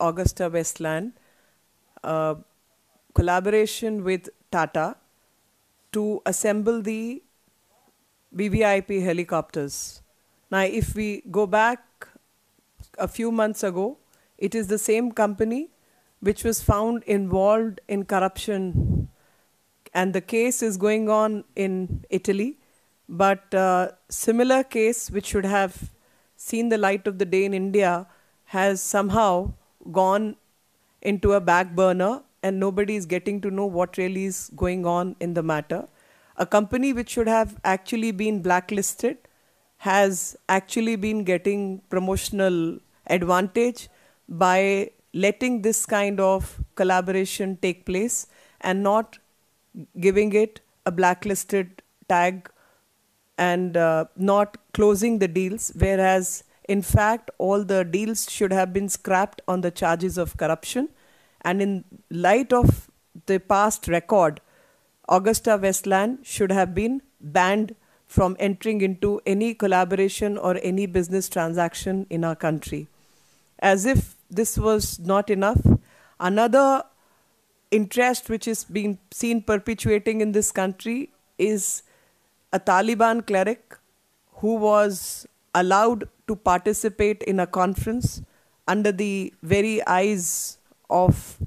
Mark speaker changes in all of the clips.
Speaker 1: Augusta Westland, uh, collaboration with Tata to assemble the BVIP helicopters. Now, if we go back a few months ago, it is the same company which was found involved in corruption, and the case is going on in Italy. But uh, similar case, which should have seen the light of the day in India, has somehow gone into a back burner and nobody is getting to know what really is going on in the matter. A company which should have actually been blacklisted has actually been getting promotional advantage by letting this kind of collaboration take place and not giving it a blacklisted tag and uh, not closing the deals, whereas in fact, all the deals should have been scrapped on the charges of corruption. And in light of the past record, Augusta Westland should have been banned from entering into any collaboration or any business transaction in our country. As if this was not enough, another interest which is being seen perpetuating in this country is a Taliban cleric who was allowed to participate in a conference under the very eyes of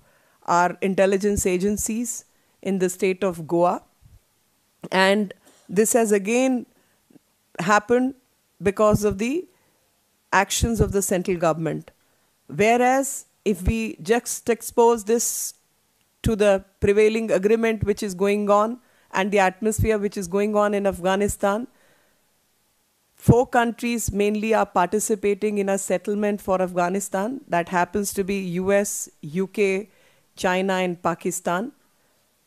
Speaker 1: our intelligence agencies in the state of Goa. And this has again happened because of the actions of the central government. Whereas, if we juxtapose this to the prevailing agreement which is going on and the atmosphere which is going on in Afghanistan, Four countries mainly are participating in a settlement for Afghanistan. That happens to be US, UK, China, and Pakistan.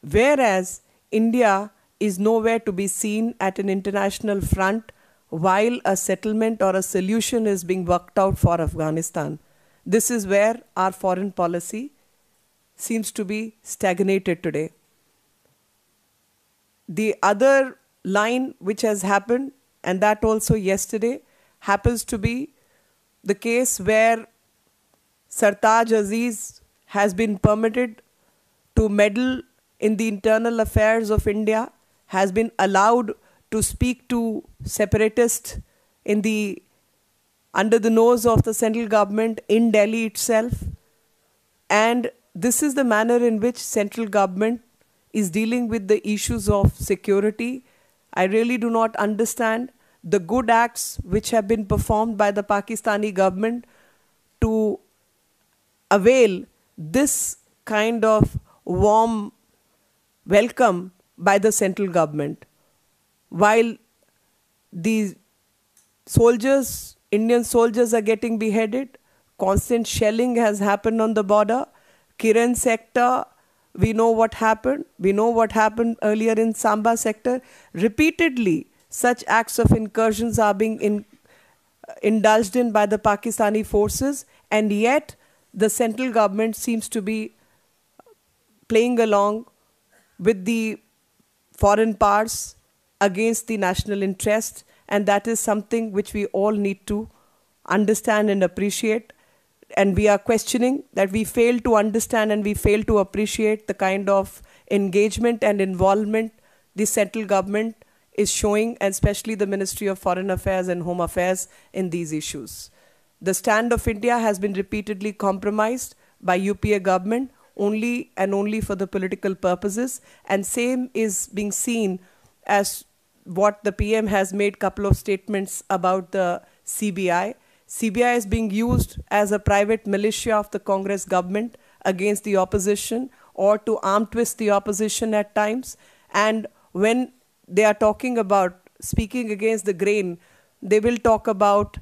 Speaker 1: Whereas India is nowhere to be seen at an international front while a settlement or a solution is being worked out for Afghanistan. This is where our foreign policy seems to be stagnated today. The other line which has happened and that also yesterday happens to be the case where Sartaj Aziz has been permitted to meddle in the internal affairs of India, has been allowed to speak to separatists in the under the nose of the central government in Delhi itself. And this is the manner in which central government is dealing with the issues of security I really do not understand the good acts which have been performed by the Pakistani government to avail this kind of warm welcome by the central government. While these soldiers, Indian soldiers, are getting beheaded, constant shelling has happened on the border, Kiran sector we know what happened. We know what happened earlier in Samba sector. Repeatedly, such acts of incursions are being in, uh, indulged in by the Pakistani forces, and yet the central government seems to be playing along with the foreign powers against the national interest, and that is something which we all need to understand and appreciate and we are questioning that we fail to understand and we fail to appreciate the kind of engagement and involvement the central government is showing, and especially the Ministry of Foreign Affairs and Home Affairs, in these issues. The stand of India has been repeatedly compromised by UPA government only and only for the political purposes, and same is being seen as what the PM has made couple of statements about the CBI CBI is being used as a private militia of the Congress government against the opposition or to arm twist the opposition at times. And when they are talking about speaking against the grain, they will talk about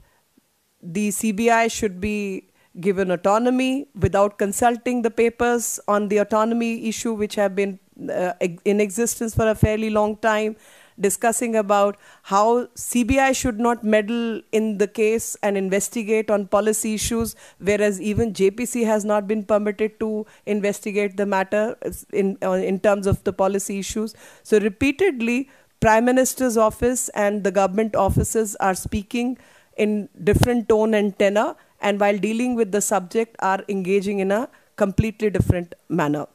Speaker 1: the CBI should be given autonomy without consulting the papers on the autonomy issue, which have been uh, in existence for a fairly long time discussing about how CBI should not meddle in the case and investigate on policy issues, whereas even JPC has not been permitted to investigate the matter in, uh, in terms of the policy issues. So repeatedly, Prime Minister's office and the government offices are speaking in different tone and tenor, and while dealing with the subject, are engaging in a completely different manner.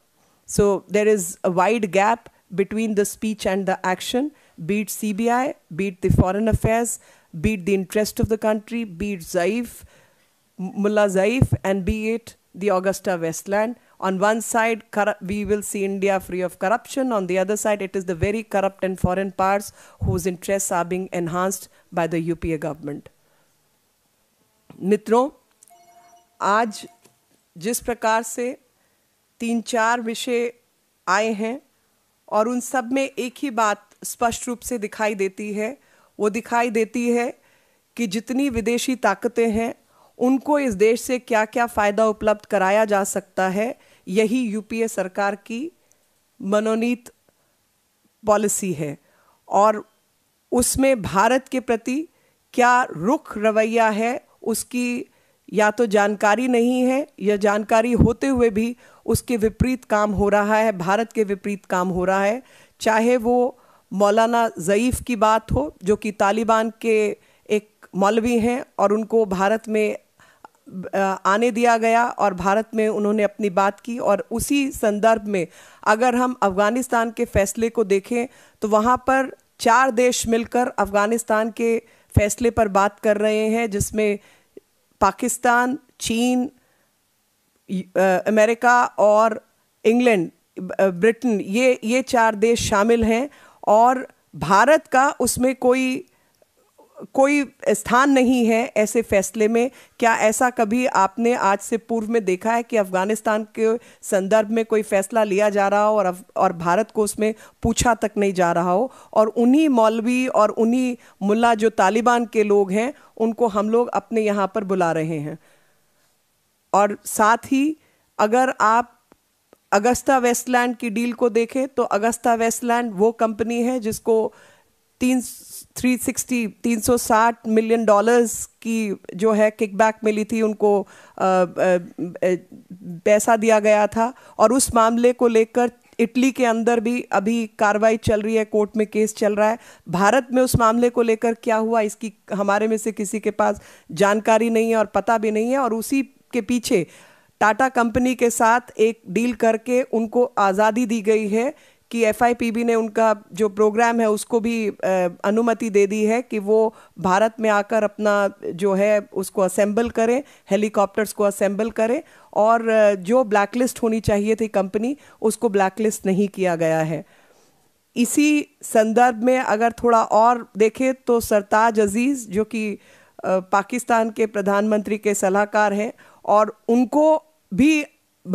Speaker 1: So there is a wide gap between the speech and the action. be it CBI, be it the foreign affairs, be it the interest of the country, be it Zaif, Mullah Zaif, and be it the Augusta Westland. On one side, we will see India free of corruption. On the other side, it is the very corrupt and foreign powers whose interests are being enhanced by the UPA government. मित्रों आज जिस प्रकार से तीन चार विषय आए हैं और उन सब में एक ही बात स्पष्ट रूप से दिखाई देती है वो दिखाई देती है कि जितनी विदेशी ताकतें हैं उनको इस देश से क्या क्या फ़ायदा उपलब्ध कराया जा सकता है यही यूपीए सरकार की मनोनीत पॉलिसी है और उसमें भारत के प्रति क्या रुख रवैया है उसकी या तो जानकारी नहीं है या जानकारी होते हुए भी उसके विपरीत काम हो रहा है भारत के विपरीत काम हो रहा है चाहे वो मौलाना ज़यीफ़ की बात हो जो कि तालिबान के एक मौलवी हैं और उनको भारत में आने दिया गया और भारत में उन्होंने अपनी बात की और उसी संदर्भ में अगर हम अफ़गानिस्तान के फैसले को देखें तो वहाँ पर चार देश मिलकर अफ़गानिस्तान के फैसले पर बात कर रहे हैं जिसमें पाकिस्तान चीन अमेरिका और इंग्लैंड ब्रिटेन ये ये चार देश शामिल हैं और भारत का उसमें कोई कोई स्थान नहीं है ऐसे फैसले में क्या ऐसा कभी आपने आज से पूर्व में देखा है कि अफगानिस्तान के संदर्भ में कोई फैसला लिया जा रहा हो और और भारत को उसमें पूछा तक नहीं जा रहा हो और उन्हीं मौलवी और उन्हीं मुल्ला जो तालिबान के लोग हैं उनको हम लोग अपने यहाँ पर बुला रहे हैं और साथ ही अगर आप अगस्ता वेस्टलैंड की डील को देखें तो अगस्ता वेस्टलैंड वो कंपनी है जिसको तीन थ्री सिक्सटी तीन सौ साठ मिलियन डॉलर्स की जो है किकबैक मिली थी उनको पैसा दिया गया था और उस मामले को लेकर इटली के अंदर भी अभी कार्रवाई चल रही है कोर्ट में केस चल रहा है भारत में उस मामले को लेकर क्या हुआ इसकी हमारे में से किसी के पास जानकारी नहीं है और पता भी नहीं है और उसी के पीछे टाटा कंपनी के साथ एक डील करके उनको आज़ादी दी गई है कि एफ ने उनका जो प्रोग्राम है उसको भी अनुमति दे दी है कि वो भारत में आकर अपना जो है उसको असेंबल करें हेलीकॉप्टर्स को असेंबल करें और जो ब्लैकलिस्ट होनी चाहिए थी कंपनी उसको ब्लैकलिस्ट नहीं किया गया है इसी संदर्भ में अगर थोड़ा और देखें तो सरताज अजीज़ जो कि पाकिस्तान के प्रधानमंत्री के सलाहकार हैं और उनको भी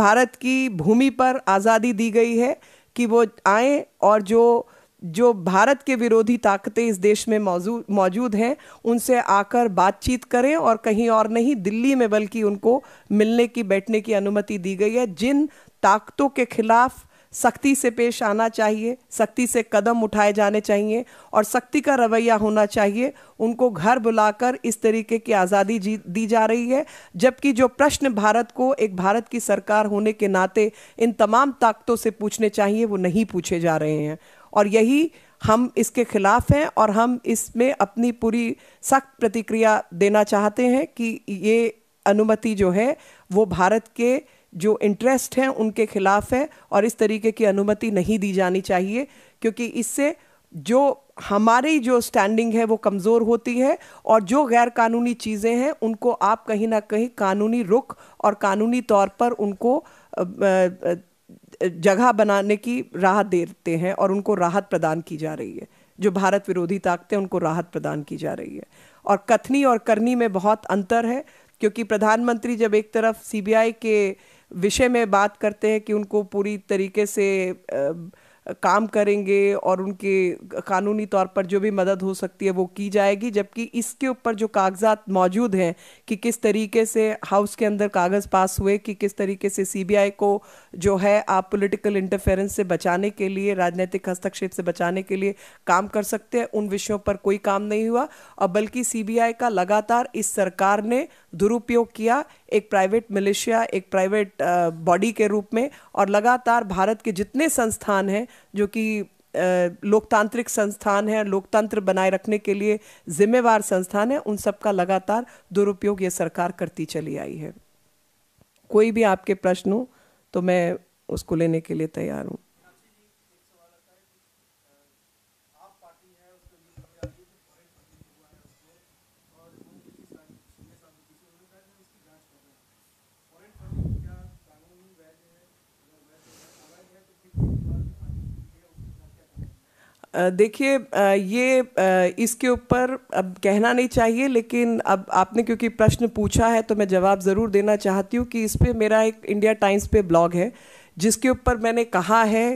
Speaker 1: भारत की भूमि पर आज़ादी दी गई है कि वो आए और जो जो भारत के विरोधी ताकतें इस देश में मौजूद मौजूद हैं उनसे आकर बातचीत करें और कहीं और नहीं दिल्ली में बल्कि उनको मिलने की बैठने की अनुमति दी गई है जिन ताकतों के खिलाफ सख्ती से पेश आना चाहिए सख्ती से कदम उठाए जाने चाहिए और सख्ती का रवैया होना चाहिए उनको घर बुलाकर इस तरीके की आज़ादी दी जा रही है जबकि जो प्रश्न भारत को एक भारत की सरकार होने के नाते इन तमाम ताकतों से पूछने चाहिए वो नहीं पूछे जा रहे हैं और यही हम इसके खिलाफ हैं और हम इसमें अपनी पूरी सख्त प्रतिक्रिया देना चाहते हैं कि ये अनुमति जो है वो भारत के जो इंटरेस्ट हैं उनके खिलाफ है और इस तरीके की अनुमति नहीं दी जानी चाहिए क्योंकि इससे जो हमारी जो स्टैंडिंग है वो कमज़ोर होती है और जो गैर कानूनी चीज़ें हैं उनको आप कहीं ना कहीं कानूनी रुख और कानूनी तौर पर उनको जगह बनाने की राहत देते हैं और उनको राहत प्रदान की जा रही है जो भारत विरोधी ताकतें उनको राहत प्रदान की जा रही है और कथनी और करनी में बहुत अंतर है क्योंकि प्रधानमंत्री जब एक तरफ सीबीआई के विषय में बात करते हैं कि उनको पूरी तरीके से आ, काम करेंगे और उनके कानूनी तौर पर जो भी मदद हो सकती है वो की जाएगी जबकि इसके ऊपर जो कागजात मौजूद हैं कि किस तरीके से हाउस के अंदर कागज़ पास हुए कि किस तरीके से सीबीआई को जो है आप पॉलिटिकल इंटरफेरेंस से बचाने के लिए राजनीतिक हस्तक्षेप से बचाने के लिए काम कर सकते हैं उन विषयों पर कोई काम नहीं हुआ और बल्कि सी का लगातार इस सरकार ने दुरुपयोग किया एक प्राइवेट मिलिशिया एक प्राइवेट बॉडी uh, के रूप में और लगातार भारत के जितने संस्थान हैं जो कि uh, लोकतांत्रिक संस्थान है लोकतंत्र बनाए रखने के लिए जिम्मेवार संस्थान है उन सबका लगातार दुरुपयोग ये सरकार करती चली आई है कोई भी आपके प्रश्न हो तो मैं उसको लेने के लिए तैयार हूँ देखिए ये इसके ऊपर अब कहना नहीं चाहिए लेकिन अब आपने क्योंकि प्रश्न पूछा है तो मैं जवाब ज़रूर देना चाहती हूँ कि इस पर मेरा एक इंडिया टाइम्स पे ब्लॉग है जिसके ऊपर मैंने कहा है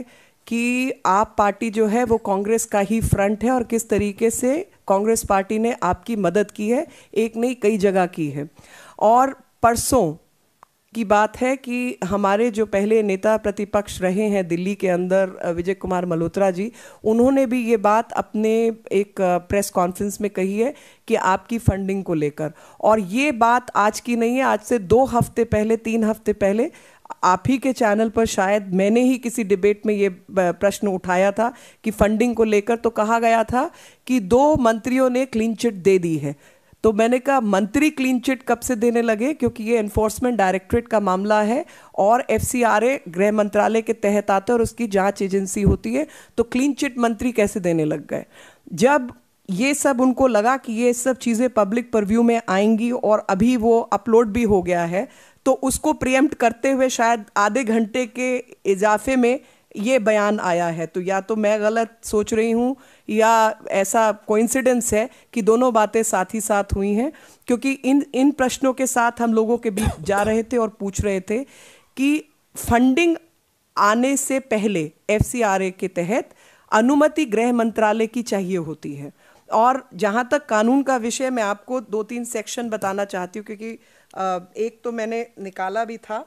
Speaker 1: कि आप पार्टी जो है वो कांग्रेस का ही फ्रंट है और किस तरीके से कांग्रेस पार्टी ने आपकी मदद की है एक नहीं कई जगह की है और परसों की बात है कि हमारे जो पहले नेता प्रतिपक्ष रहे हैं दिल्ली के अंदर विजय कुमार मल्होत्रा जी उन्होंने भी ये बात अपने एक प्रेस कॉन्फ्रेंस में कही है कि आपकी फंडिंग को लेकर और ये बात आज की नहीं है आज से दो हफ्ते पहले तीन हफ्ते पहले आप ही के चैनल पर शायद मैंने ही किसी डिबेट में ये प्रश्न उठाया था कि फंडिंग को लेकर तो कहा गया था कि दो मंत्रियों ने क्लीन चिट दे दी है तो मैंने कहा मंत्री क्लीन चिट कब से देने लगे क्योंकि ये एनफोर्समेंट डायरेक्टरेट का मामला है और एफ गृह मंत्रालय के तहत आता है और उसकी जांच एजेंसी होती है तो क्लीन चिट मंत्री कैसे देने लग गए जब ये सब उनको लगा कि ये सब चीज़ें पब्लिक परव्यू में आएंगी और अभी वो अपलोड भी हो गया है तो उसको प्रियम्प्ट करते हुए शायद आधे घंटे के इजाफे में ये बयान आया है तो या तो मैं गलत सोच रही हूँ या ऐसा कोइंसिडेंस है कि दोनों बातें साथ ही साथ हुई हैं क्योंकि इन इन प्रश्नों के साथ हम लोगों के बीच जा रहे थे और पूछ रहे थे कि फंडिंग आने से पहले एफ के तहत अनुमति गृह मंत्रालय की चाहिए होती है और जहाँ तक कानून का विषय मैं आपको दो तीन सेक्शन बताना चाहती हूँ क्योंकि एक तो मैंने निकाला भी था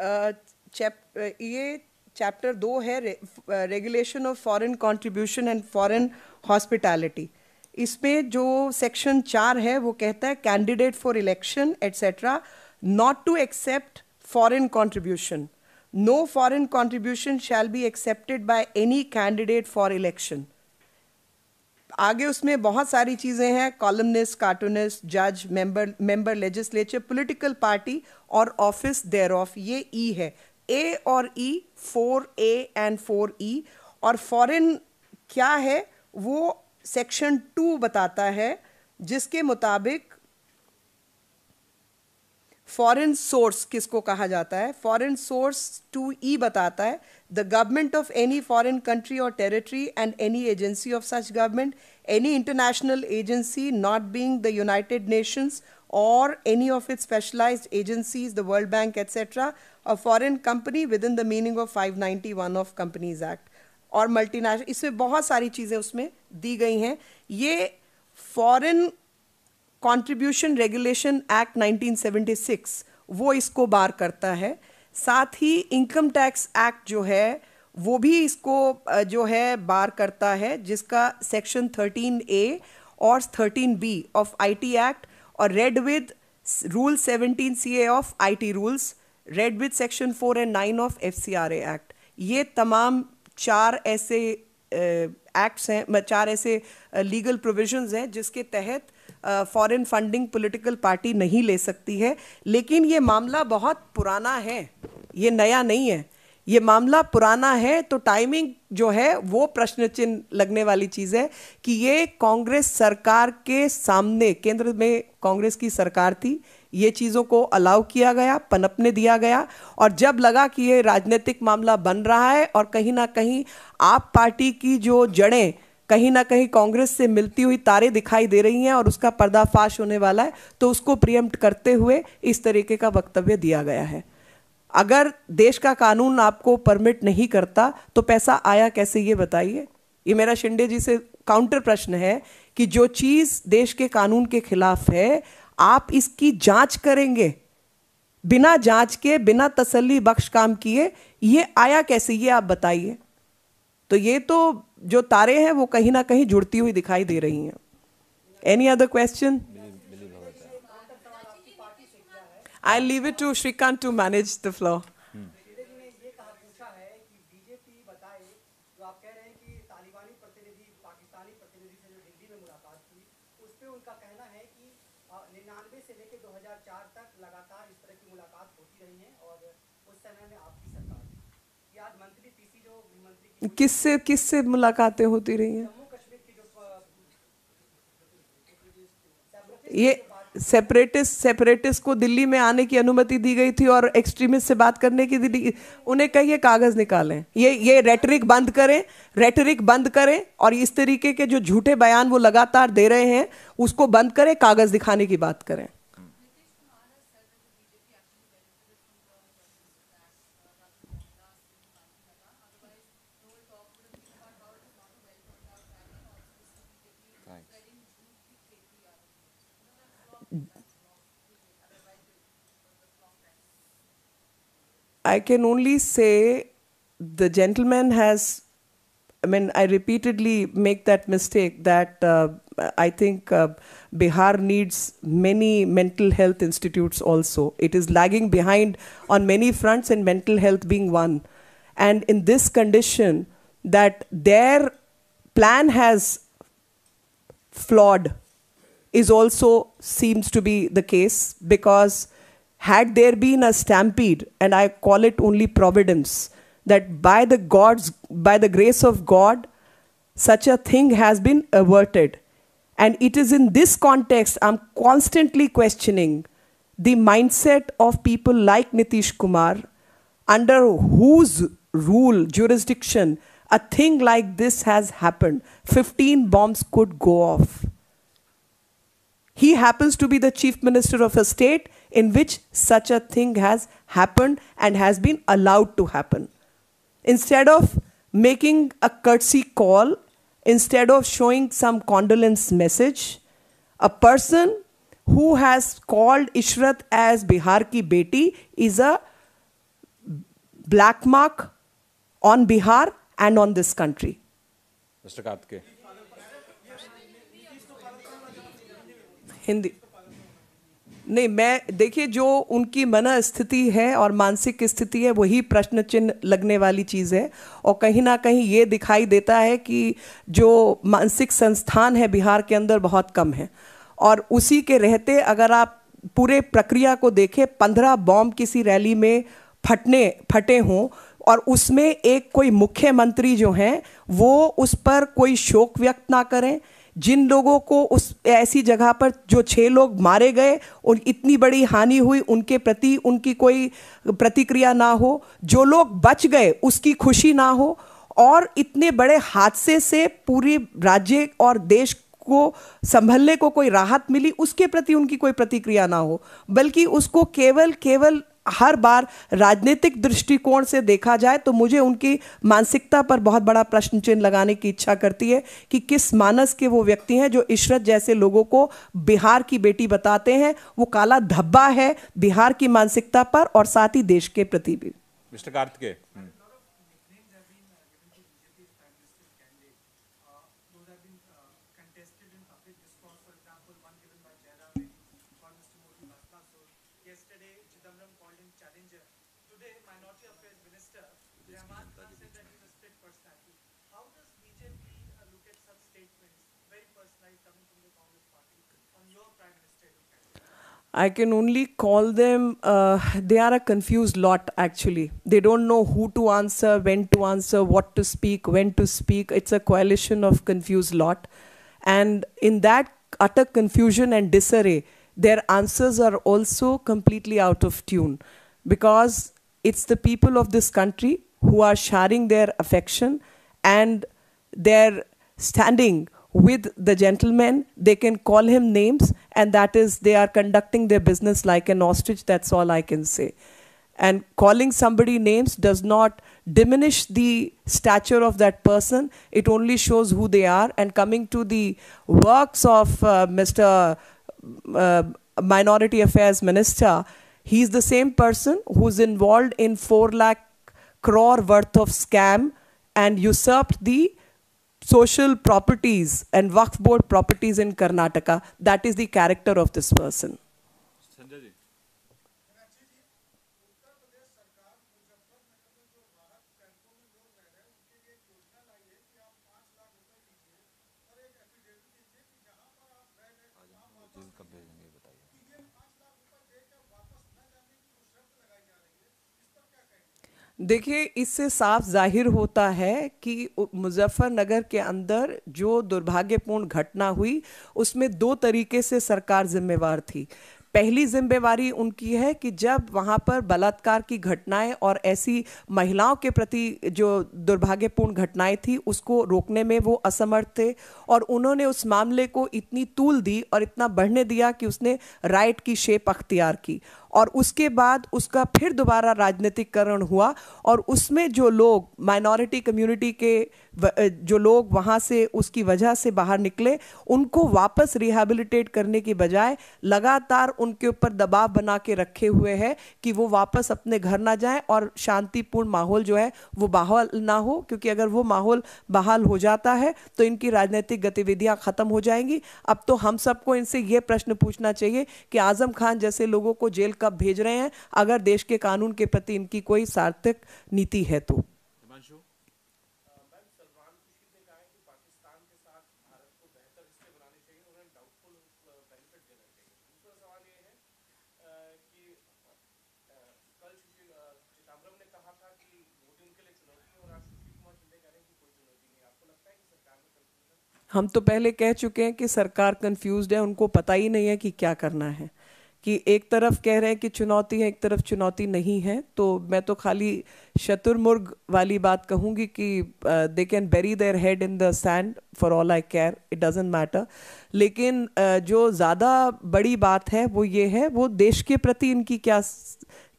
Speaker 1: चैप ये चैप्टर दो है regulation of foreign contribution and foreign hospitality इसमें जो सेक्शन चार है वो कहता है candidate for election etcetera not to accept foreign contribution no foreign contribution shall be accepted by any candidate for election आगे उसमें बहुत सारी चीज़ें हैं कॉलमनिस्ट कार्टूनिस्ट जज member member legislature political party और ऑफिस देयर ऑफ ये ई e है ए और E four A and four E और फॉरेन क्या है वो सेक्शन टू बताता है जिसके मुताबिक फॉरेन सोर्स किसको कहा जाता है फॉरेन सोर्स टू ई बताता है the government of any foreign country or territory and any agency of such government, any international agency not being the United Nations or any of its specialized agencies, the World Bank, etc., a foreign company within the meaning of 591 of Companies Act or multinational. इसमें बहुत सारी चीज़ें उसमें दी गई हैं Foreign Contribution Regulation Act, 1976 वो इसको बार करता है साथ ही इनकम टैक्स एक्ट जो है वो भी इसको जो है बार करता है जिसका सेक्शन 13 ए और 13 बी ऑफ आईटी एक्ट और read with rule 17 CA of IT rules read with section 4 and 9 of FCRA act ये तमाम चार ऐसे एक्ट्स हैं चार ऐसे लीगल प्रोविजंस हैं जिसके तहत फॉरेन फंडिंग पॉलिटिकल पार्टी नहीं ले सकती है लेकिन ये मामला बहुत पुराना है ये नया नहीं है ये मामला पुराना है तो टाइमिंग जो है वो प्रश्न चिन्ह लगने वाली चीज़ है कि ये कांग्रेस सरकार के सामने केंद्र में कांग्रेस की सरकार थी ये चीज़ों को अलाउ किया गया पनपने दिया गया और जब लगा कि ये राजनीतिक मामला बन रहा है और कहीं ना कहीं आप पार्टी की जो जड़ें कहीं ना कहीं कांग्रेस से मिलती हुई तारे दिखाई दे रही हैं और उसका पर्दाफाश होने वाला है तो उसको प्रियम्प्ट करते हुए इस तरीके का वक्तव्य दिया गया है अगर देश का कानून आपको परमिट नहीं करता तो पैसा आया कैसे ये बताइए ये मेरा शिंदे जी से काउंटर प्रश्न है कि जो चीज़ देश के कानून के खिलाफ है आप इसकी जांच करेंगे बिना जांच के बिना तसल्ली बख्श काम किए ये आया कैसे ये आप बताइए तो ये तो जो तारे हैं वो कहीं ना कहीं जुड़ती हुई दिखाई दे रही हैं any other question I leave it to Shrikant to manage the floor किससे किससे मुलाकातें होती रही हैं ये सेपरेटिस्ट सेपरेटिस्ट को दिल्ली में आने की अनुमति दी गई थी और एक्सट्रीमिस्ट से बात करने की दी उन्हें कहिए कागज निकालें ये ये रेटरिक बंद करें रेटरिक बंद करें और इस तरीके के जो झूठे बयान वो लगातार दे रहे हैं उसको बंद करें कागज दिखाने की बात करें I can only say the gentleman has. I mean, I repeatedly make that mistake that uh, I think uh, Bihar needs many mental health institutes also. It is lagging behind on many fronts, and mental health being one. And in this condition, that their plan has flawed is also seems to be the case because had there been a stampede, and I call it only providence, that by the gods, by the grace of God, such a thing has been averted. And it is in this context I'm constantly questioning the mindset of people like Nitish Kumar, under whose rule, jurisdiction, a thing like this has happened. 15 bombs could go off. He happens to be the chief minister of a state in which such a thing has happened and has been allowed to happen. Instead of making a courtesy call, instead of showing some condolence message, a person who has called Ishrat as Bihar ki Beti is a black mark on Bihar and on this country. Mr. Katke. Hindi. नहीं मैं देखिए जो उनकी मन स्थिति है और मानसिक स्थिति है वही प्रश्न चिन्ह लगने वाली चीज़ है और कहीं ना कहीं ये दिखाई देता है कि जो मानसिक संस्थान है बिहार के अंदर बहुत कम है और उसी के रहते अगर आप पूरे प्रक्रिया को देखें पंद्रह बॉम्ब किसी रैली में फटने फटे हों और उसमें एक कोई मुख्यमंत्री जो हैं वो उस पर कोई शोक व्यक्त ना करें जिन लोगों को उस ऐसी जगह पर जो छः लोग मारे गए और इतनी बड़ी हानि हुई उनके प्रति उनकी कोई प्रतिक्रिया ना हो जो लोग बच गए उसकी खुशी ना हो और इतने बड़े हादसे से पूरे राज्य और देश को संभलने को कोई राहत मिली उसके प्रति उनकी कोई प्रतिक्रिया ना हो बल्कि उसको केवल केवल हर बार राजनीतिक दृष्टिकोण से देखा जाए तो मुझे उनकी मानसिकता पर बहुत बड़ा प्रश्न चिन्ह लगाने की इच्छा करती है कि किस मानस के वो व्यक्ति हैं जो इशरत जैसे लोगों को बिहार की बेटी बताते हैं वो काला धब्बा है बिहार की मानसिकता पर और साथ ही देश के प्रति भी mister Kartikeya hmm. I can only call them, uh, they are a confused lot actually. They don't know who to answer, when to answer, what to speak, when to speak. It's a coalition of confused lot. And in that utter confusion and disarray, their answers are also completely out of tune because it's the people of this country who are sharing their affection and their standing with the gentleman. They can call him names and that is they are conducting their business like an ostrich that's all i can say and calling somebody names does not diminish the stature of that person it only shows who they are and coming to the works of uh, mr uh, minority affairs minister he's the same person who's involved in 4 lakh crore worth of scam and usurped the social properties and Waqf board properties in Karnataka. That is the character of this person. देखिए इससे साफ जाहिर होता है कि मुजफ्फरनगर के अंदर जो दुर्भाग्यपूर्ण घटना हुई उसमें दो तरीके से सरकार जिम्मेवार थी पहली जिम्मेवारी उनकी है कि जब वहाँ पर बलात्कार की घटनाएं और ऐसी महिलाओं के प्रति जो दुर्भाग्यपूर्ण घटनाएं थी उसको रोकने में वो असमर्थ थे और उन्होंने उस मामले को इतनी तूल दी और इतना बढ़ने दिया कि उसने राइट की शेप अख्तियार की और उसके बाद उसका फिर दोबारा राजनीतिकरण हुआ और उसमें जो लोग माइनॉरिटी कम्युनिटी के जो लोग वहाँ से उसकी वजह से बाहर निकले उनको वापस रिहेबिलिटेट करने के बजाय लगातार उनके ऊपर दबाव बना के रखे हुए है कि वो वापस अपने घर ना जाएं और शांतिपूर्ण माहौल जो है वो बहाल ना हो क्योंकि अगर वो माहौल बहाल हो जाता है तो इनकी राजनीतिक गतिविधियाँ ख़त्म हो जाएंगी अब तो हम सबको इनसे ये प्रश्न पूछना चाहिए कि आज़म खान जैसे लोगों को जेल का कब भेज रहे हैं अगर देश के कानून के प्रति इनकी कोई सार्थक नीति है तो हम तो पहले कह चुके हैं कि सरकार कंफ्यूज्ड है उनको पता ही नहीं है कि क्या करना है कि एक तरफ कह रहे हैं कि चुनौती है एक तरफ चुनौती नहीं है तो मैं तो खाली शतुर्मुर्ग वाली बात कहूँगी कि they can bury their head in the sand for all I care it doesn't matter लेकिन uh, जो ज़्यादा बड़ी बात है वो ये है वो देश के प्रति इनकी क्या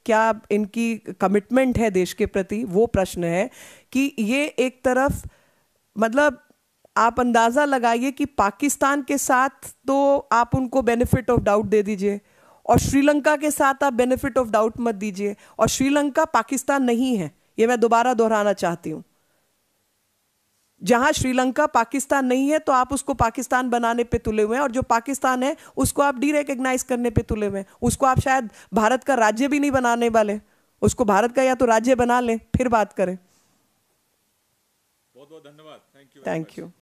Speaker 1: क्या इनकी कमिटमेंट है देश के प्रति वो प्रश्न है कि ये एक तरफ मतलब आप अंदाज़ा लगाइए कि पाकिस्तान के साथ तो आप उनको बेनिफिट ऑफ डाउट दे दीजिए और श्रीलंका के साथ आप बेनिफिट ऑफ डाउट मत दीजिए और श्रीलंका पाकिस्तान नहीं है ये मैं दोबारा दोहराना चाहती हूं जहां श्रीलंका पाकिस्तान नहीं है तो आप उसको पाकिस्तान बनाने पे तुले हुए हैं और जो पाकिस्तान है उसको आप डीरेकग्नाइज करने पे तुले हुए हैं उसको आप शायद भारत का राज्य भी नहीं बनाने वाले उसको भारत का या तो राज्य बना लें फिर बात करें बहुत बहुत धन्यवाद थैंक यू थैंक यू